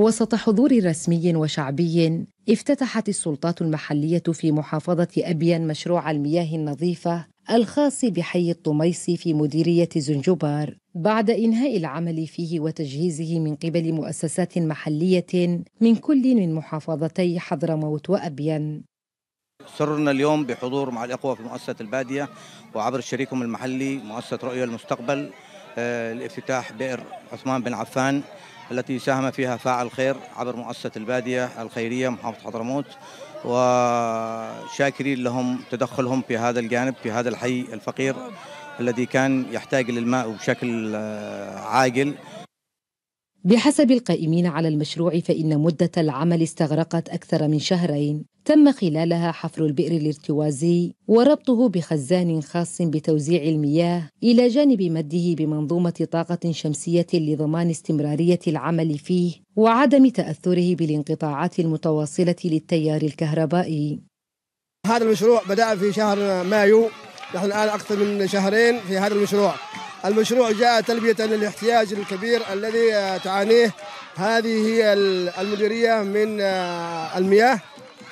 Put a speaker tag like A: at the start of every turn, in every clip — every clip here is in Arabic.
A: وسط حضور رسمي وشعبي افتتحت السلطات المحلية في محافظة أبين مشروع المياه النظيفة الخاص بحي الطميس في مديرية زنجبار بعد إنهاء العمل فيه وتجهيزه من قبل مؤسسات محلية من كل من محافظتي حضرموت وأبين
B: سررنا اليوم بحضور مع الإخوة في مؤسسة البادية وعبر شريكهم المحلي مؤسسة رؤية المستقبل آه، الافتتاح بئر عثمان بن عفان التي ساهم فيها فاعل خير عبر مؤسسة البادية الخيرية محافظة حضرموت وشاكرين لهم تدخلهم في هذا الجانب في هذا الحي الفقير الذي كان يحتاج للماء بشكل آه، عاجل
A: بحسب القائمين على المشروع فإن مدة العمل استغرقت أكثر من شهرين تم خلالها حفر البئر الارتوازي وربطه بخزان خاص بتوزيع المياه إلى جانب مده بمنظومة طاقة شمسية لضمان استمرارية العمل فيه وعدم تأثره بالانقطاعات المتواصلة للتيار الكهربائي
C: هذا المشروع بدأ في شهر مايو نحن الآن أكثر من شهرين في هذا المشروع المشروع جاء تلبية للاحتياج الكبير الذي آه، تعانيه هذه المديرية من آه، المياه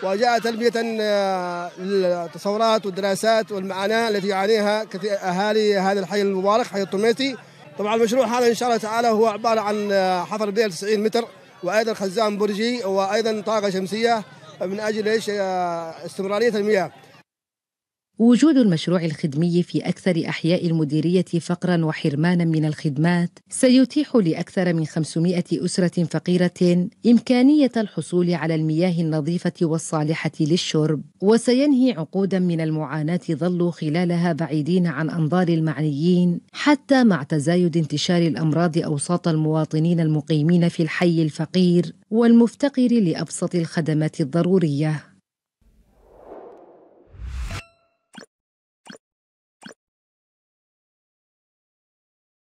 C: وجاء تلبية آه، للتصورات والدراسات والمعاناة التي يعانيها كثير أهالي هذا الحي المبارك حي الطميسي طبعا المشروع هذا إن شاء الله تعالى هو عبارة عن حفر بئر 90 متر وأيضا خزان برجي وأيضا طاقة شمسية من أجل استمرارية المياه
A: وجود المشروع الخدمي في أكثر أحياء المديرية فقرا وحرمانا من الخدمات سيتيح لأكثر من 500 أسرة فقيرة إمكانية الحصول على المياه النظيفة والصالحة للشرب وسينهي عقودا من المعاناة ظلوا خلالها بعيدين عن أنظار المعنيين حتى مع تزايد انتشار الأمراض أوساط المواطنين المقيمين في الحي الفقير والمفتقر لأبسط الخدمات الضرورية